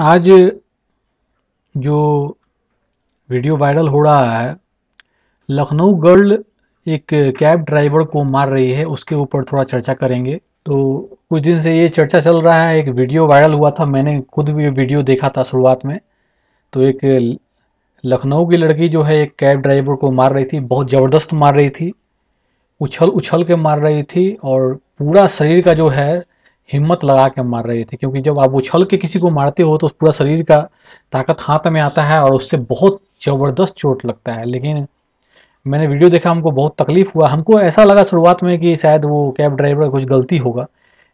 आज जो video viral हो रहा है लखनऊ गर्ल एक कैब ड्राइवर को मार रही है उसके ऊपर थोड़ा चर्चा करेंगे तो कुछ दिन से ये चर्चा चल रहा है एक वीडियो वायरल हुआ था मैंने खुद भी वीडियो देखा था शुरुआत में तो एक लखनऊ की लड़की जो है एक कैब ड्राइवर को मार रही थी बहुत ज़बरदस्त मार रही थी उछल उछल के मार रही थी और पूरा शरीर का जो है हिम्मत लगा के मार रहे थे क्योंकि जब आप उछल के किसी को मारते हो तो पूरा शरीर का ताकत हाथ में आता है और उससे बहुत ज़बरदस्त चोट लगता है लेकिन मैंने वीडियो देखा हमको बहुत तकलीफ हुआ हमको ऐसा लगा शुरुआत में कि शायद वो कैब ड्राइवर कुछ गलती होगा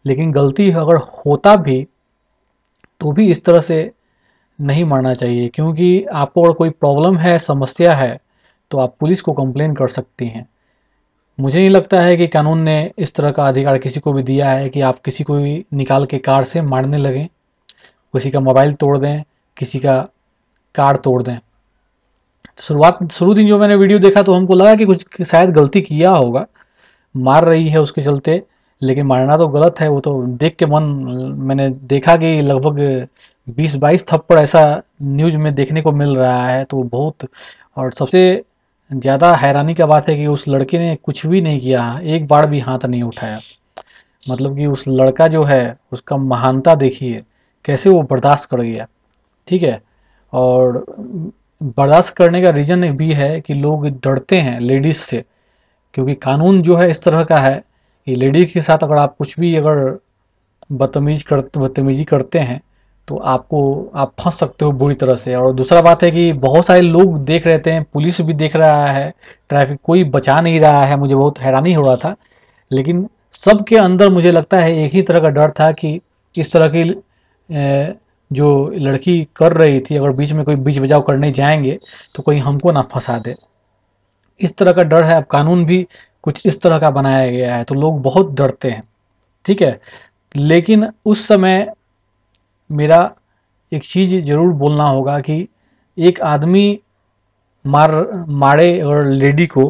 लेकिन गलती अगर होता भी तो भी इस तरह से नहीं मारना चाहिए क्योंकि आपको अगर कोई प्रॉब्लम है समस्या है तो आप पुलिस को कंप्लेन कर सकती हैं मुझे नहीं लगता है कि कानून ने इस तरह का अधिकार किसी को भी दिया है कि आप किसी को भी निकाल के कार से मारने लगें किसी का मोबाइल तोड़ दें किसी का कार तोड़ दें तो शुरुआत शुरू दिन जो मैंने वीडियो देखा तो हमको लगा कि कुछ शायद गलती किया होगा मार रही है उसके चलते लेकिन मारना तो गलत है वो तो देख के मन मैंने देखा कि लगभग 20-22 थप्पड़ ऐसा न्यूज में देखने को मिल रहा है तो बहुत और सबसे ज़्यादा हैरानी का बात है कि उस लड़के ने कुछ भी नहीं किया एक बार भी हाथ नहीं उठाया मतलब कि उस लड़का जो है उसका महानता देखिए कैसे वो बर्दाश्त कर गया ठीक है और बर्दाश्त करने का रीज़न भी है कि लोग डरते हैं लेडीज़ से क्योंकि कानून जो है इस तरह का है कि लेडीज़ के साथ अगर आप कुछ भी अगर बदतमीज कर बदतमीजी करते हैं तो आपको आप फंस सकते हो बुरी तरह से और दूसरा बात है कि बहुत सारे लोग देख रहे थे पुलिस भी देख रहा है ट्रैफिक कोई बचा नहीं रहा है मुझे बहुत हैरानी हो रहा था लेकिन सबके अंदर मुझे लगता है एक ही तरह का डर था कि इस तरह की जो लड़की कर रही थी अगर बीच में कोई बीच बजाव करने जाएंगे तो कोई हमको ना फंसा दे इस तरह का डर है अब कानून भी कुछ इस तरह का बनाया गया है तो लोग बहुत डरते हैं ठीक है लेकिन उस समय मेरा एक चीज़ ज़रूर बोलना होगा कि एक आदमी मार मारे और लेडी को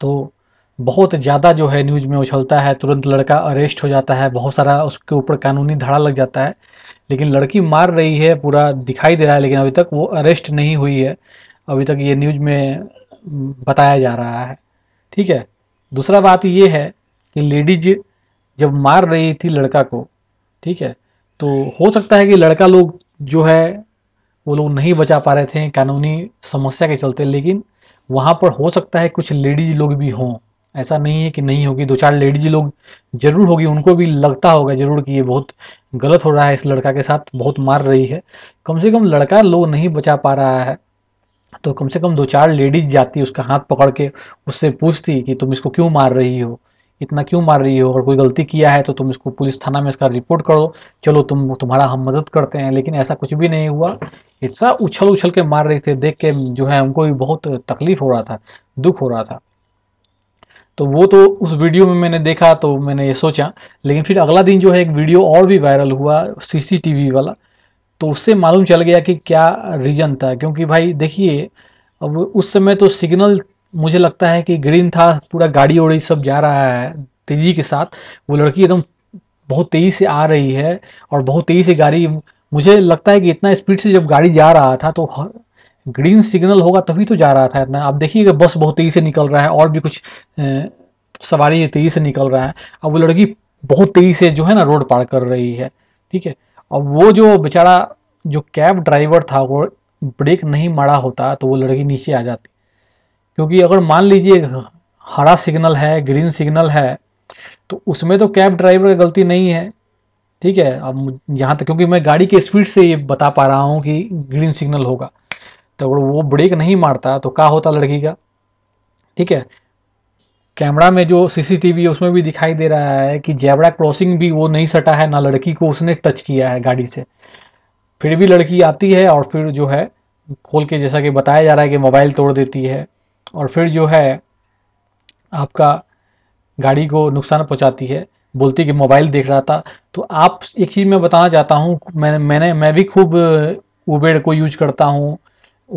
तो बहुत ज़्यादा जो है न्यूज़ में उछलता है तुरंत लड़का अरेस्ट हो जाता है बहुत सारा उसके ऊपर कानूनी धड़ा लग जाता है लेकिन लड़की मार रही है पूरा दिखाई दे रहा है लेकिन अभी तक वो अरेस्ट नहीं हुई है अभी तक ये न्यूज़ में बताया जा रहा है ठीक है दूसरा बात ये है कि लेडीज जब मार रही थी लड़का को ठीक है तो हो सकता है कि लड़का लोग जो है वो लोग नहीं बचा पा रहे थे कानूनी समस्या के चलते लेकिन वहाँ पर हो सकता है कुछ लेडीज लोग भी हों ऐसा नहीं है कि नहीं होगी दो चार लेडीज लोग जरूर होगी उनको भी लगता होगा जरूर कि ये बहुत गलत हो रहा है इस लड़का के साथ बहुत मार रही है कम से कम लड़का लोग नहीं बचा पा रहा है तो कम से कम दो चार लेडीज जाती उसका हाथ पकड़ के उससे पूछती कि तुम इसको क्यों मार रही हो इतना क्यों मार रही हो अगर कोई गलती किया है तो तुम इसको पुलिस थाना में इसका रिपोर्ट करो चलो तुम तुम्हारा हम मदद करते हैं लेकिन ऐसा कुछ भी नहीं हुआ इतना उछल उछल के मार रहे थे देख के जो है हमको भी बहुत तकलीफ हो रहा था दुख हो रहा था तो वो तो उस वीडियो में मैंने देखा तो मैंने ये सोचा लेकिन फिर अगला दिन जो है एक वीडियो और भी वायरल हुआ सीसीटीवी वाला तो उससे मालूम चल गया कि क्या रीज़न था क्योंकि भाई देखिए अब उस समय तो सिग्नल मुझे लगता है कि ग्रीन था पूरा गाड़ी ओड़ी सब जा रहा है तेज़ी के साथ वो लड़की एकदम बहुत तेज़ी से आ रही है और बहुत तेज़ी से गाड़ी मुझे लगता है कि इतना स्पीड से जब गाड़ी जा रहा था तो ग्रीन सिग्नल होगा तभी तो जा रहा था इतना आप देखिएगा बस बहुत तेज़ी से निकल रहा है और भी कुछ सवारी तेज़ी से निकल रहा है अब वो लड़की बहुत तेज़ी से जो है ना रोड पार कर रही है ठीक है अब वो जो बेचारा जो कैब ड्राइवर था वो ब्रेक नहीं मारा होता तो वो लड़की नीचे आ जाती क्योंकि अगर मान लीजिए हरा सिग्नल है ग्रीन सिग्नल है तो उसमें तो कैब ड्राइवर की गलती नहीं है ठीक है अब यहाँ तक क्योंकि मैं गाड़ी के स्पीड से ये बता पा रहा हूँ कि ग्रीन सिग्नल होगा तो अगर वो ब्रेक नहीं मारता तो क्या होता लड़की का ठीक है कैमरा में जो सीसीटीवी है उसमें भी दिखाई दे रहा है कि जेबड़ा क्रॉसिंग भी वो नहीं सटा है ना लड़की को उसने टच किया है गाड़ी से फिर भी लड़की आती है और फिर जो है खोल के जैसा कि बताया जा रहा है कि मोबाइल तोड़ देती है और फिर जो है आपका गाड़ी को नुकसान पहुंचाती है बोलती कि मोबाइल देख रहा था तो आप एक चीज़ मैं बताना चाहता हूँ मैंने मैंने मैं भी खूब उबेर को यूज करता हूँ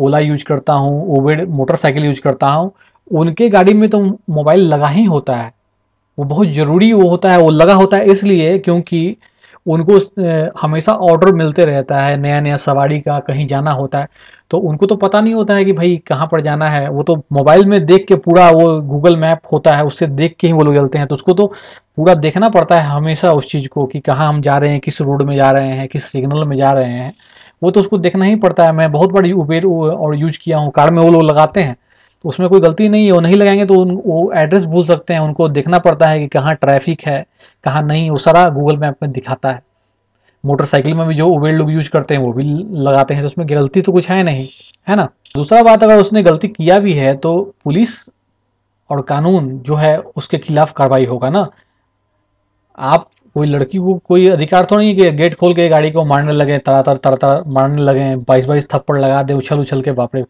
ओला यूज करता हूँ उबेर मोटरसाइकिल यूज करता हूँ उनके गाड़ी में तो मोबाइल लगा ही होता है वो बहुत ज़रूरी वो होता है वो लगा होता है इसलिए क्योंकि उनको हमेशा ऑर्डर मिलते रहता है नया नया सवारी का कहीं जाना होता है तो उनको तो पता नहीं होता है कि भाई कहाँ पर जाना है वो तो मोबाइल में देख के पूरा वो गूगल मैप होता है उससे देख के ही वो लोग चलते हैं तो उसको तो पूरा देखना पड़ता है हमेशा उस चीज़ को कि कहाँ हम जा रहे हैं किस रोड में जा रहे हैं किस सिग्नल में जा रहे हैं वो तो उसको देखना ही पड़ता है मैं बहुत बड़ी उबेर और यूज किया हूँ कार में वो लोग लगाते हैं तो उसमें कोई गलती नहीं है वो नहीं लगाएंगे तो वो एड्रेस भूल सकते हैं उनको देखना पड़ता है कि कहाँ ट्रैफिक है कहाँ नहीं वो सारा गूगल मैप में दिखाता है मोटरसाइकिल में भी जो उबेर लोग यूज करते हैं वो भी लगाते हैं तो उसमें गलती तो कुछ है नहीं है ना दूसरा बात अगर उसने गलती किया भी है तो पुलिस और कानून जो है उसके खिलाफ कार्रवाई होगा ना आप कोई लड़की को कोई अधिकार तो नहीं कि गेट खोल के गाड़ी को मारने लगे तरातर तरातर मारने लगे बाईस बाईस थप्पड़ लगा दे उछल उछल के बापरे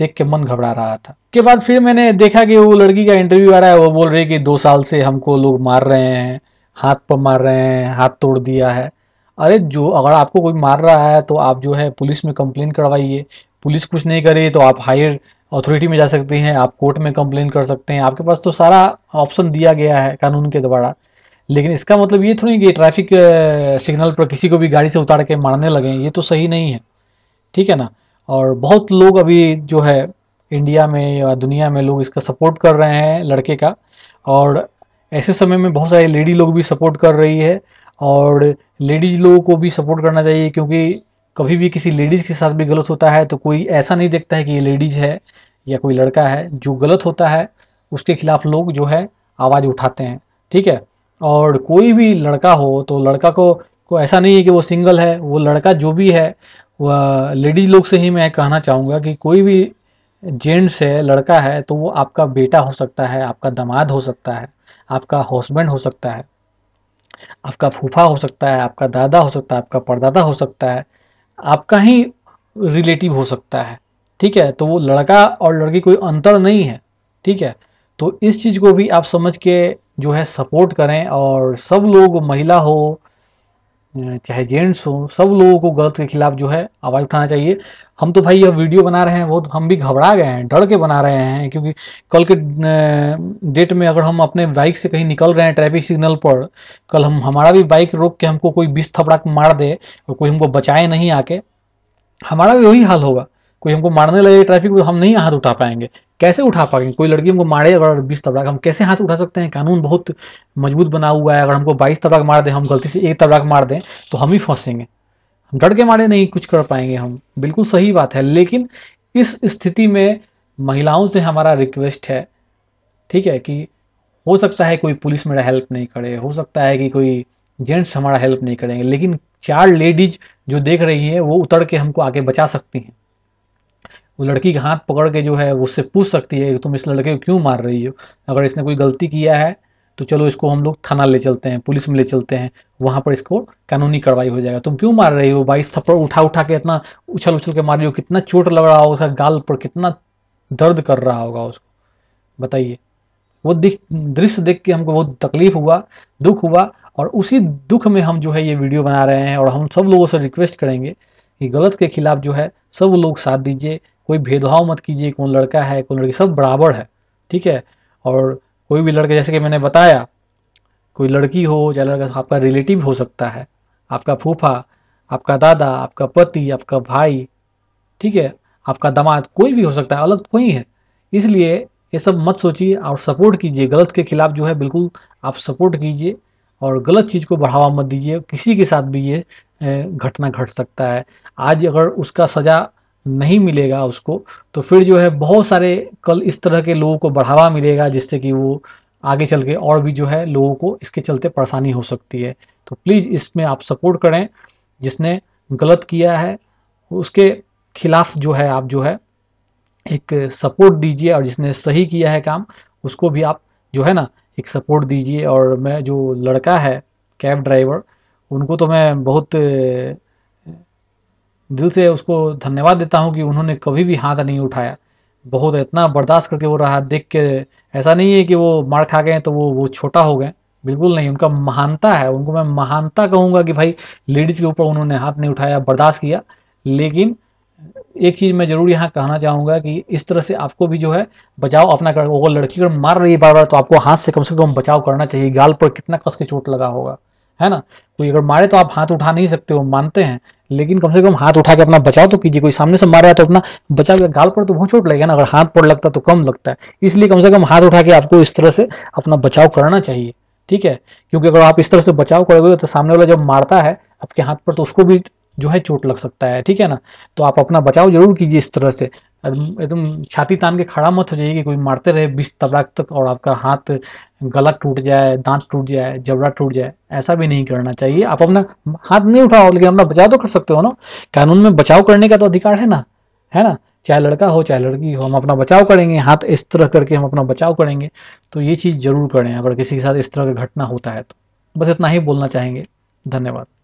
देख के मन घबरा रहा था के बाद फिर मैंने देखा कि वो लड़की का इंटरव्यू आ रहा है वो बोल रही है कि दो साल से हमको लोग मार रहे हैं हाथ पर मार रहे हैं हाथ तोड़ दिया है अरे जो अगर आपको कोई मार रहा है तो आप जो है पुलिस में कंप्लेन करवाइए पुलिस कुछ नहीं करे तो आप हायर अथॉरिटी में जा सकते हैं आप कोर्ट में कंप्लेन कर सकते हैं आपके पास तो सारा ऑप्शन दिया गया है कानून के द्वारा लेकिन इसका मतलब ये थोड़ी कि ट्रैफिक सिग्नल पर किसी को भी गाड़ी से उतार के मारने लगे ये तो सही नहीं है ठीक है ना और बहुत लोग अभी जो है इंडिया में या दुनिया में लोग इसका सपोर्ट कर रहे हैं लड़के का और ऐसे समय में बहुत सारे लेडी लोग भी सपोर्ट कर रही है और लेडीज लोगों को भी सपोर्ट करना चाहिए क्योंकि कभी भी किसी लेडीज़ के साथ भी गलत होता है तो कोई ऐसा नहीं देखता है कि ये लेडीज है या कोई लड़का है जो गलत होता है उसके खिलाफ लोग जो है आवाज़ उठाते हैं ठीक है और कोई भी लड़का हो तो लड़का को को ऐसा नहीं है कि वो सिंगल है वो लड़का जो भी है व लेडीज लोग से ही मैं कहना चाहूँगा कि कोई भी जेंट्स है लड़का है तो वो आपका बेटा हो सकता है आपका दामाद हो सकता है आपका हस्बैंड हो सकता है आपका फूफा हो सकता है आपका दादा हो सकता है आपका परदादा हो सकता है आपका ही रिलेटिव हो सकता है ठीक है तो वो लड़का और लड़की कोई अंतर नहीं है ठीक है तो इस चीज़ को भी आप समझ के जो है सपोर्ट करें और सब लोग महिला हो चाहे जेंट्स हो सब लोगों को गलत के खिलाफ जो है आवाज़ उठाना चाहिए हम तो भाई यह वीडियो बना रहे हैं वो तो हम भी घबरा गए हैं डर के बना रहे हैं क्योंकि कल के डेट में अगर हम अपने बाइक से कहीं निकल रहे हैं ट्रैफिक सिग्नल पर कल हम हमारा भी बाइक रोक के हमको कोई बीस थपड़ा मार दे और कोई हमको बचाए नहीं आके हमारा भी वही हाल होगा कोई हमको मारने लगे ट्रैफिक हम नहीं हाथ उठा पाएंगे कैसे उठा पाएंगे कोई लड़की हमको मारे अगर बीस तबराक हम कैसे हाथ उठा सकते हैं कानून बहुत मजबूत बना हुआ है अगर हमको बाईस तबराक मार दें हम गलती से एक तबराक मार दें तो हम ही फंसेंगे हम डर के मारे नहीं कुछ कर पाएंगे हम बिल्कुल सही बात है लेकिन इस स्थिति में महिलाओं से हमारा रिक्वेस्ट है ठीक है कि हो सकता है कोई पुलिस मेरा हेल्प नहीं करे हो सकता है कि कोई जेंट्स हमारा हेल्प नहीं करेंगे लेकिन चार लेडीज जो देख रही है वो उतर के हमको आगे बचा सकती हैं वो लड़की का हाथ पकड़ के जो है उससे पूछ सकती है कि तुम इस लड़के को क्यों मार रही हो अगर इसने कोई गलती किया है तो चलो इसको हम लोग थाना ले चलते हैं पुलिस में ले चलते हैं वहाँ पर इसको कानूनी कार्रवाई हो जाएगा तुम क्यों मार रही हो भाई थप्पड़ उठा उठा के इतना उछल उछल के मार रही हो कितना चोट लग रहा होगा उसका गाल पर कितना दर्द कर रहा होगा उसको बताइए वो दिख दृश्य देख के हमको बहुत तकलीफ हुआ दुख हुआ और उसी दुख में हम जो है ये वीडियो बना रहे हैं और हम सब लोगों से रिक्वेस्ट करेंगे कि गलत के खिलाफ जो है सब लोग साथ दीजिए कोई भेदभाव मत कीजिए कौन लड़का है कौन लड़की सब बराबर है ठीक है और कोई भी लड़का जैसे कि मैंने बताया कोई लड़की हो चाहे लड़का आपका रिलेटिव हो सकता है आपका फूफा आपका दादा आपका पति आपका भाई ठीक है आपका दामाद कोई भी हो सकता है अलग तो कोई है इसलिए ये सब मत सोचिए और सपोर्ट कीजिए गलत के खिलाफ जो है बिल्कुल आप सपोर्ट कीजिए और गलत चीज़ को बढ़ावा मत दीजिए किसी के साथ भी ये घटना घट सकता है आज अगर उसका सज़ा नहीं मिलेगा उसको तो फिर जो है बहुत सारे कल इस तरह के लोगों को बढ़ावा मिलेगा जिससे कि वो आगे चल के और भी जो है लोगों को इसके चलते परेशानी हो सकती है तो प्लीज़ इसमें आप सपोर्ट करें जिसने गलत किया है उसके खिलाफ जो है आप जो है एक सपोर्ट दीजिए और जिसने सही किया है काम उसको भी आप जो है ना एक सपोर्ट दीजिए और मैं जो लड़का है कैब ड्राइवर उनको तो मैं बहुत दिल से उसको धन्यवाद देता हूँ कि उन्होंने कभी भी हाथ नहीं उठाया बहुत इतना बर्दाश्त करके वो रहा देख के ऐसा नहीं है कि वो मार खा गए तो वो वो छोटा हो गए बिल्कुल नहीं उनका महानता है उनको मैं महानता कहूँगा कि भाई लेडीज़ के ऊपर उन्होंने हाथ नहीं उठाया बर्दाश्त किया लेकिन एक चीज़ मैं ज़रूर यहाँ कहना चाहूँगा कि इस तरह से आपको भी जो है बचाव अपना कर वो लड़की अगर मार रही है बार बार तो आपको हाथ से कम से कम बचाव करना चाहिए गाल पर कितना कस के चोट लगा होगा है ना कोई अगर मारे तो आप हाथ उठा नहीं सकते हो मानते हैं लेकिन कम से कम हाथ उठा के अपना बचाव तो कीजिए कोई सामने से मार रहा है तो अपना बचाव या गाल पर तो बहुत चोट लगेगा ना अगर हाथ पर लगता तो कम लगता है इसलिए कम से कम हाथ उठा के आपको इस तरह से अपना बचाव करना चाहिए ठीक है क्योंकि अगर आप इस तरह से बचाव करोगे तो सामने वाला जब मारता है आपके हाथ पर तो उसको भी जो है चोट लग सकता है ठीक है ना तो आप अपना बचाव जरूर कीजिए इस तरह से एकदम छाती तान के खड़ा मत हो जाइए कि कोई मारते रहे बीस तबराक तक और आपका हाथ गला टूट जाए दांत टूट जाए जबड़ा टूट जाए ऐसा भी नहीं करना चाहिए आप अपना हाथ नहीं उठाओ लेकिन अपना बचाव तो कर सकते हो ना कानून में बचाव करने का तो अधिकार है ना है ना चाहे लड़का हो चाहे लड़की हो हम अपना बचाव करेंगे हाथ इस तरह करके हम अपना बचाव करेंगे तो ये चीज़ जरूर करें अगर किसी के साथ इस तरह का घटना होता है तो बस इतना ही बोलना चाहेंगे धन्यवाद